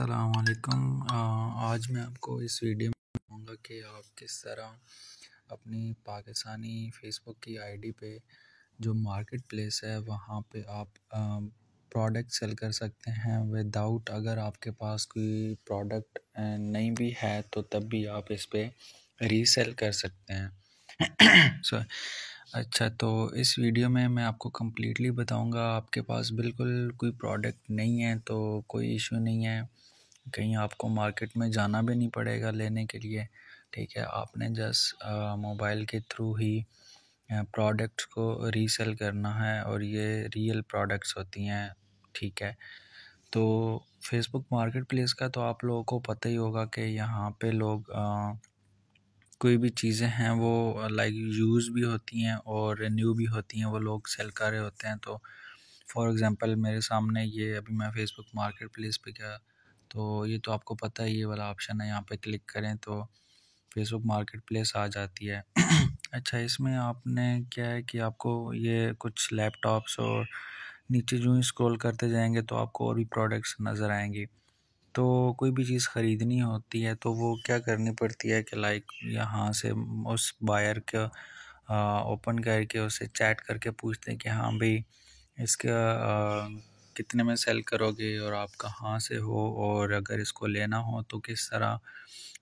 असलकम आज मैं आपको इस वीडियो में बताऊँगा कि आप किस तरह अपनी पाकिस्तानी फेसबुक की आईडी पे जो मार्केट प्लेस है वहाँ पे आप प्रोडक्ट सेल कर सकते हैं विदाउट अगर आपके पास कोई प्रोडक्ट नहीं भी है तो तब भी आप इस पर रीसेल कर सकते हैं सो अच्छा तो इस वीडियो में मैं आपको कम्प्लीटली बताऊंगा आपके पास बिल्कुल कोई प्रोडक्ट नहीं है तो कोई इशू नहीं है कहीं आपको मार्केट में जाना भी नहीं पड़ेगा लेने के लिए ठीक है आपने जस मोबाइल के थ्रू ही प्रोडक्ट्स को रीसेल करना है और ये रियल प्रोडक्ट्स होती हैं ठीक है तो फेसबुक मार्केट प्लेस का तो आप लोगों को पता ही होगा कि यहाँ पे लोग आ, कोई भी चीज़ें हैं वो लाइक यूज़ भी होती हैं और न्यू भी होती हैं वो लोग सेल कर रहे होते हैं तो फॉर एग्ज़ाम्पल मेरे सामने ये अभी मैं फ़ेसबुक मार्केट प्लेस पर क्या तो ये तो आपको पता ही ये वाला ऑप्शन है यहाँ पे क्लिक करें तो फेसबुक मार्केट प्लेस आ जाती है अच्छा इसमें आपने क्या है कि आपको ये कुछ लैपटॉप्स और नीचे जो ही स्क्रॉल करते जाएंगे तो आपको और भी प्रोडक्ट्स नज़र आएंगे तो कोई भी चीज़ ख़रीदनी होती है तो वो क्या करनी पड़ती है कि लाइक यहाँ से उस बायर के ओपन करके उसे चैट करके पूछते हैं कि हाँ भाई इसका कितने में सेल करोगे और आप कहाँ से हो और अगर इसको लेना हो तो किस तरह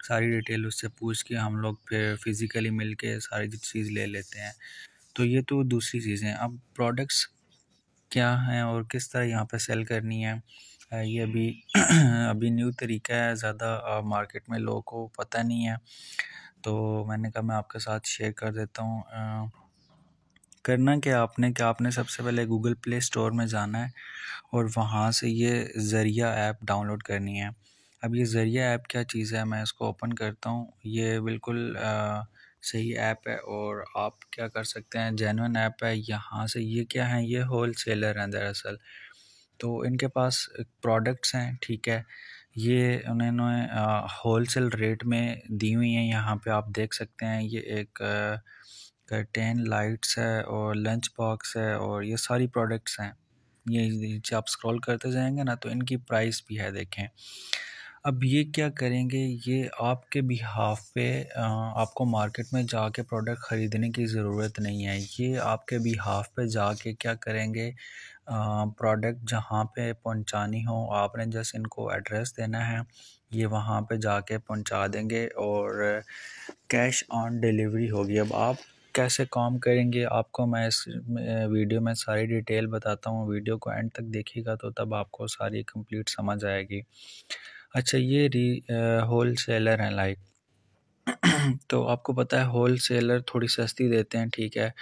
सारी डिटेल उससे पूछ के हम लोग फिर फिज़िकली मिल के सारी चीज़ ले लेते हैं तो ये तो दूसरी चीज़ें अब प्रोडक्ट्स क्या हैं और किस तरह यहाँ पे सेल करनी है ये अभी अभी न्यू तरीका है ज़्यादा मार्केट में लोगों को पता नहीं है तो मैंने कहा मैं आपके साथ शेयर कर देता हूँ करना क्या आपने क्या आपने सबसे पहले गूगल प्ले स्टोर में जाना है और वहाँ से ये ज़रिया ऐप डाउनलोड करनी है अब ये ज़रिया ऐप क्या चीज़ है मैं इसको ओपन करता हूँ ये बिल्कुल आ, सही ऐप है और आप क्या कर सकते हैं जेनवन ऐप है यहाँ से ये क्या है ये होल सेलर हैं दरअसल तो इनके पास प्रोडक्ट्स हैं ठीक है ये उन्होंने होल सेल रेट में दी हुई हैं यहाँ पे आप देख सकते हैं ये एक आ, कर्टेन लाइट्स है और लंच बॉक्स है और ये सारी प्रोडक्ट्स हैं ये नीचे आप स्क्रॉल करते जाएंगे ना तो इनकी प्राइस भी है देखें अब ये क्या करेंगे ये आपके बिहाफ पे आपको मार्केट में जाके प्रोडक्ट ख़रीदने की ज़रूरत नहीं है ये आपके बिहाफ पे जाके क्या करेंगे प्रोडक्ट जहाँ पे पहुँचानी हो आपने जस्ट इनको एड्रेस देना है ये वहाँ पे जाके पहुँचा देंगे और कैश ऑन डिलीवरी होगी अब आप कैसे काम करेंगे आपको मैं इस वीडियो में सारी डिटेल बताता हूँ वीडियो को एंड तक देखिएगा तो तब आपको सारी कंप्लीट समझ आएगी अच्छा ये री होल सेलर हैं लाइक तो आपको पता है होल सेलर थोड़ी सस्ती देते हैं ठीक है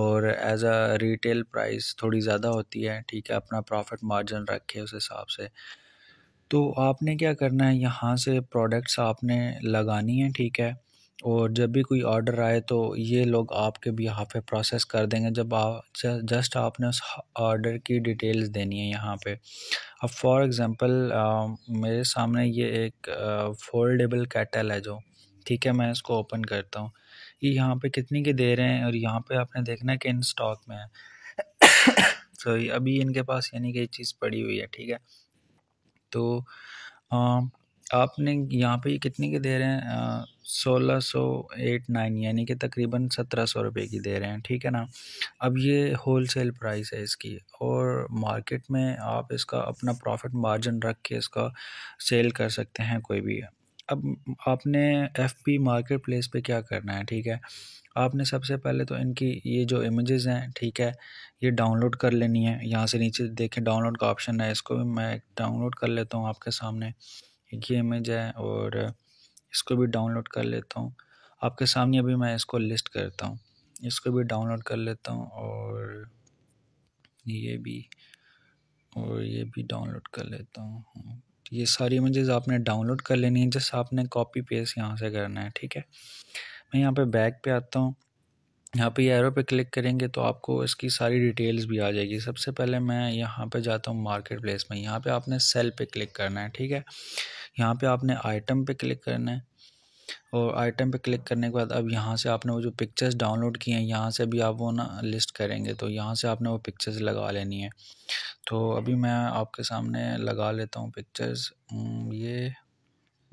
और एज अ रिटेल प्राइस थोड़ी ज़्यादा होती है ठीक है अपना प्रॉफिट मार्जिन रखे उस हिसाब से तो आपने क्या करना है यहाँ से प्रोडक्ट्स आपने लगानी है ठीक है और जब भी कोई ऑर्डर आए तो ये लोग आपके भी यहाँ पे प्रोसेस कर देंगे जब आप जस्ट आपने उस ऑर्डर की डिटेल्स देनी है यहाँ पे अब फॉर एग्जांपल मेरे सामने ये एक फोल्डेबल कैटल है जो ठीक है मैं इसको ओपन करता हूँ ये यहाँ पे कितनी के दे रहे हैं और यहाँ पे आपने देखना है कि इन स्टॉक में है सॉरी अभी इनके पास यानी कि चीज़ पड़ी हुई है ठीक है तो आपने यहाँ पे कितने की दे रहे हैं सोलह सौ एट नाइन यानी कि तकरीबन सत्रह सौ रुपये की दे रहे हैं ठीक है ना अब ये होल सेल प्राइस है इसकी और मार्केट में आप इसका अपना प्रॉफिट मार्जिन रख के इसका सेल कर सकते हैं कोई भी अब आपने एफ पी मार्केट प्लेस पर क्या करना है ठीक है आपने सबसे पहले तो इनकी ये जो इमेजेस हैं ठीक है ये डाउनलोड कर लेनी है यहाँ से नीचे देखें डाउनलोड का ऑप्शन है इसको भी मैं डाउनलोड कर लेता हूँ आपके सामने एक इमेज है और इसको भी डाउनलोड कर लेता हूँ आपके सामने अभी मैं इसको लिस्ट करता हूँ इसको भी डाउनलोड कर लेता हूँ और ये भी और ये भी डाउनलोड कर लेता हूँ ये सारी इमेजेस आपने डाउनलोड कर लेनी है जैसे आपने कॉपी पेस्ट यहाँ से करना है ठीक है मैं यहाँ पे बैक पे आता हूँ यहाँ पे एरो पे क्लिक करेंगे तो आपको इसकी सारी डिटेल्स भी आ जाएगी सबसे पहले मैं यहाँ पे जाता हूँ मार्केट प्लेस में यहाँ पे आपने सेल पे क्लिक करना है ठीक है यहाँ पे आपने आइटम पे क्लिक करना है और आइटम पे क्लिक करने के बाद अब यहाँ से आपने वो जो पिक्चर्स डाउनलोड किए हैं यहाँ से अभी आप वो ना लिस्ट करेंगे तो यहाँ से आपने वो पिक्चर्स लगा लेनी है तो अभी मैं आपके सामने लगा लेता हूँ पिक्चर्स ये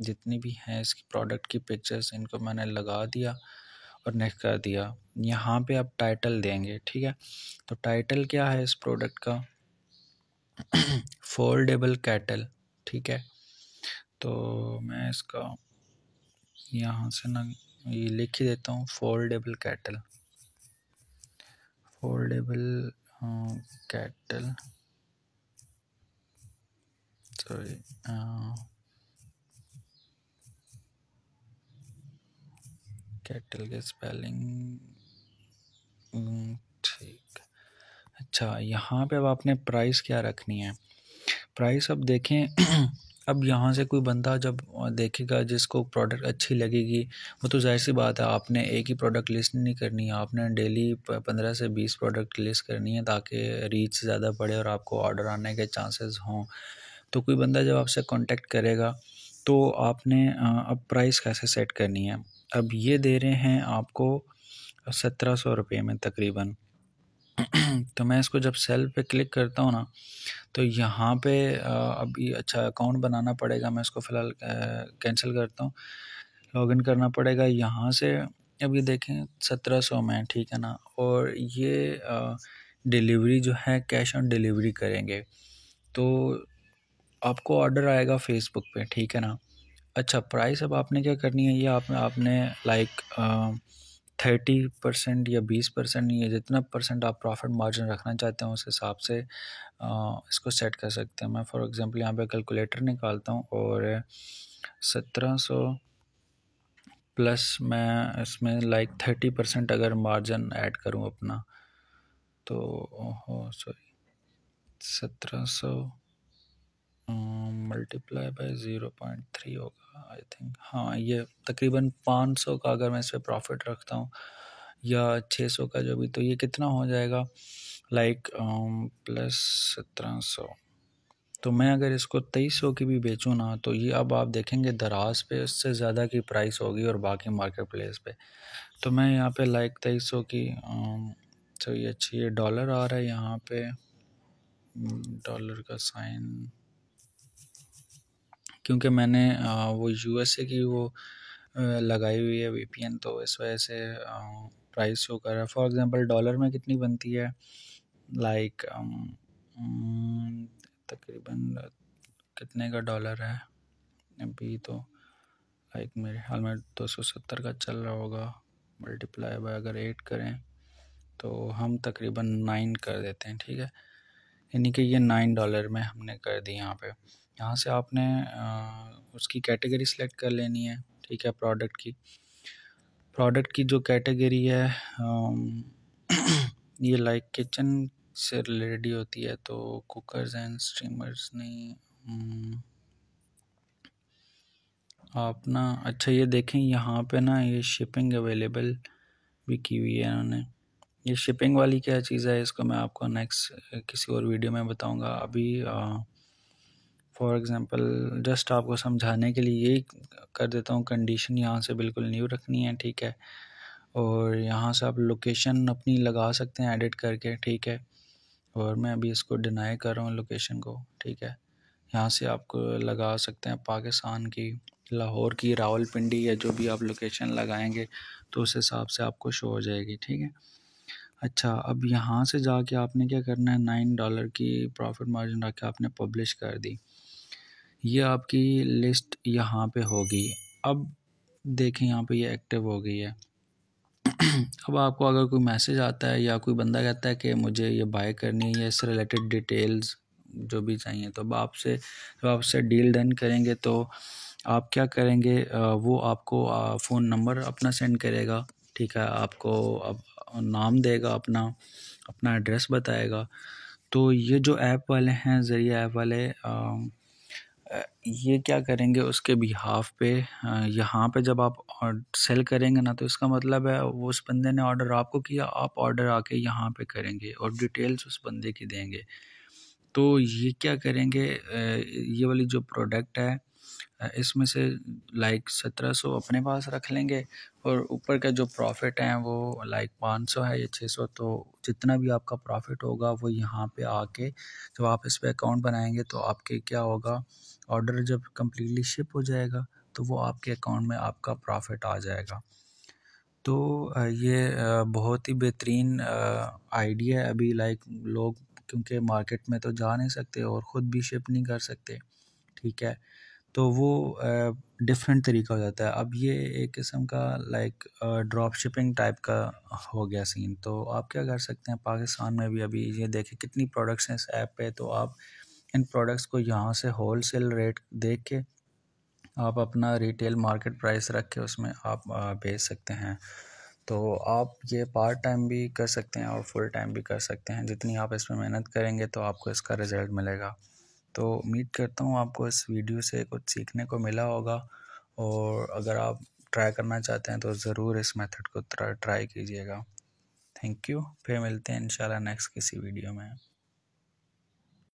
जितनी भी हैं इसकी प्रोडक्ट की पिक्चर्स इनको मैंने लगा दिया और नेक्स्ट कर दिया यहाँ पे आप टाइटल देंगे ठीक है तो टाइटल क्या है इस प्रोडक्ट का फोल्डेबल कैटल ठीक है तो मैं इसका यहाँ से ना ये लिख ही देता हूँ foldable kettle foldable kettle sorry kettle के स्पेलिंग हम्म, ठीक अच्छा यहाँ पे अब आपने प्राइस क्या रखनी है प्राइस अब देखें अब यहाँ से कोई बंदा जब देखेगा जिसको प्रोडक्ट अच्छी लगेगी वो तो जाहिर सी बात है आपने एक ही प्रोडक्ट लिस्ट नहीं करनी है आपने डेली पंद्रह से बीस प्रोडक्ट लिस्ट करनी है ताकि रीच ज़्यादा बढ़े और आपको ऑर्डर आने के चांसेस हों तो कोई बंदा जब आपसे कांटेक्ट करेगा तो आपने अब प्राइस कैसे सेट करनी है अब ये दे रहे हैं आपको सत्रह सौ रुपये में तकरीबन तो मैं इसको जब सेल पे क्लिक करता हूँ ना तो यहाँ पे अभी अच्छा अकाउंट बनाना पड़ेगा मैं इसको फ़िलहाल कैंसिल करता हूँ लॉगिन करना पड़ेगा यहाँ से अब ये देखें सत्रह सौ में ठीक है ना और ये डिलीवरी जो है कैश ऑन डिलीवरी करेंगे तो आपको ऑर्डर आएगा फेसबुक पे ठीक है ना अच्छा प्राइस अब आपने क्या करनी है ये आप, आपने लाइक थर्टी परसेंट या बीस परसेंट या जितना परसेंट आप प्रॉफिट मार्जिन रखना चाहते हैं उस हिसाब से इसको सेट कर सकते हैं मैं फॉर एग्जांपल यहाँ पे कैलकुलेटर निकालता हूँ और सत्रह सौ प्लस मैं इसमें लाइक थर्टी परसेंट अगर मार्जिन ऐड करूँ अपना तो ओहो सॉरी सत्रह सौ multiply by zero point three होगा आई थिंक हाँ ये तकरीबन पाँच सौ का अगर मैं इस पर प्रॉफिट रखता हूँ या छः सौ का जो भी तो ये कितना हो जाएगा लाइक प्लस um, सत्रह सौ तो मैं अगर इसको तेईस सौ की भी बेचूँ ना तो ये अब आप देखेंगे दराज पे उससे ज़्यादा की प्राइस होगी और बाकी मार्केट प्लेस पे तो मैं यहाँ पे लाइक तेईस सौ की um, तो ये अच्छी ये डॉलर आ रहा है यहाँ पे डॉलर hmm, का साइन क्योंकि मैंने वो यू एस ए की वो लगाई हुई है वी तो इस वजह से प्राइस शो कर रहा है फॉर एग्ज़ाम्पल डॉलर में कितनी बनती है लाइक तकरीबन कितने का डॉलर है अभी तो लाइक मेरे हाल में दो सौ सत्तर का चल रहा होगा मल्टीप्लाई बाय अगर एट करें तो हम तकरीबन नाइन कर देते हैं ठीक है यानी कि ये नाइन डॉलर में हमने कर दी यहाँ पे यहाँ से आपने उसकी कैटेगरी सेलेक्ट कर लेनी है ठीक है प्रोडक्ट की प्रोडक्ट की जो कैटेगरी है ये लाइक किचन से रिलेटेड होती है तो कुकर्स एंड स्टीमर्स नहीं आप ना अच्छा ये देखें यहाँ पे ना ये शिपिंग अवेलेबल भी की हुई है इन्होंने ये शिपिंग वाली क्या चीज़ है इसको मैं आपको नेक्स्ट किसी और वीडियो में बताऊंगा अभी आ, फॉर एग्ज़ाम्पल जस्ट आपको समझाने के लिए यही कर देता हूँ कंडीशन यहाँ से बिल्कुल न्यू रखनी है ठीक है और यहाँ से आप लोकेशन अपनी लगा सकते हैं एडिट करके ठीक है और मैं अभी इसको डिनाई कर रहा हूँ लोकेशन को ठीक है यहाँ से आप लगा सकते हैं पाकिस्तान की लाहौर की रावलपिंडी या जो भी आप लोकेशन लगाएंगे तो उस हिसाब से आपको शो हो जाएगी ठीक है अच्छा अब यहाँ से जाके आपने क्या करना है नाइन डॉलर की प्रॉफिट मार्जिन रख के आपने पब्लिश कर दी ये आपकी लिस्ट यहाँ पे होगी अब देखें यहाँ पे ये एक्टिव हो गई है अब आपको अगर कोई मैसेज आता है या कोई बंदा कहता है कि मुझे ये बाय करनी है या इससे रिलेटेड डिटेल्स जो भी चाहिए तो अब आपसे जब आपसे डील डन करेंगे तो आप क्या करेंगे वो आपको फ़ोन नंबर अपना सेंड करेगा ठीक है आपको अब नाम देगा अपना अपना एड्रेस बताएगा तो ये जो ऐप वाले हैं ज़रिए ऐप वाले आ, ये क्या करेंगे उसके बिहाफ़ पे यहाँ पे जब आप सेल करेंगे ना तो इसका मतलब है उस बंदे ने ऑर्डर आपको किया आप ऑर्डर आके यहाँ पे करेंगे और डिटेल्स उस बंदे की देंगे तो ये क्या करेंगे ये वाली जो प्रोडक्ट है इसमें से लाइक सत्रह सौ अपने पास रख लेंगे और ऊपर का जो प्रॉफिट है वो लाइक पाँच सौ है या छः सौ तो जितना भी आपका प्रॉफिट होगा वो यहाँ पे आके जब आप इस पर अकाउंट बनाएंगे तो आपके क्या होगा ऑर्डर जब कम्प्लीटली शिप हो जाएगा तो वो आपके अकाउंट में आपका प्रॉफिट आ जाएगा तो ये बहुत ही बेहतरीन आइडिया है अभी लाइक लोग क्योंकि मार्केट में तो जा नहीं सकते और ख़ुद भी शिप नहीं कर सकते ठीक है तो वो डिफरेंट तरीका हो जाता है अब ये एक किस्म का लाइक ड्रॉप शिपिंग टाइप का हो गया सीन तो आप क्या कर सकते हैं पाकिस्तान में भी अभी ये देखें कितनी प्रोडक्ट्स हैं इस ऐप पे तो आप इन प्रोडक्ट्स को यहाँ से होल सेल रेट देख के आप अपना रिटेल मार्केट प्राइस रख के उसमें आप बेच सकते हैं तो आप ये पार्ट टाइम भी कर सकते हैं और फुल टाइम भी कर सकते हैं जितनी आप इसमें मेहनत करेंगे तो आपको इसका रिज़ल्ट मिलेगा तो उम्मीद करता हूँ आपको इस वीडियो से कुछ सीखने को मिला होगा और अगर आप ट्राई करना चाहते हैं तो ज़रूर इस मेथड को ट्राई कीजिएगा थैंक यू फिर मिलते हैं इंशाल्लाह नेक्स्ट किसी वीडियो में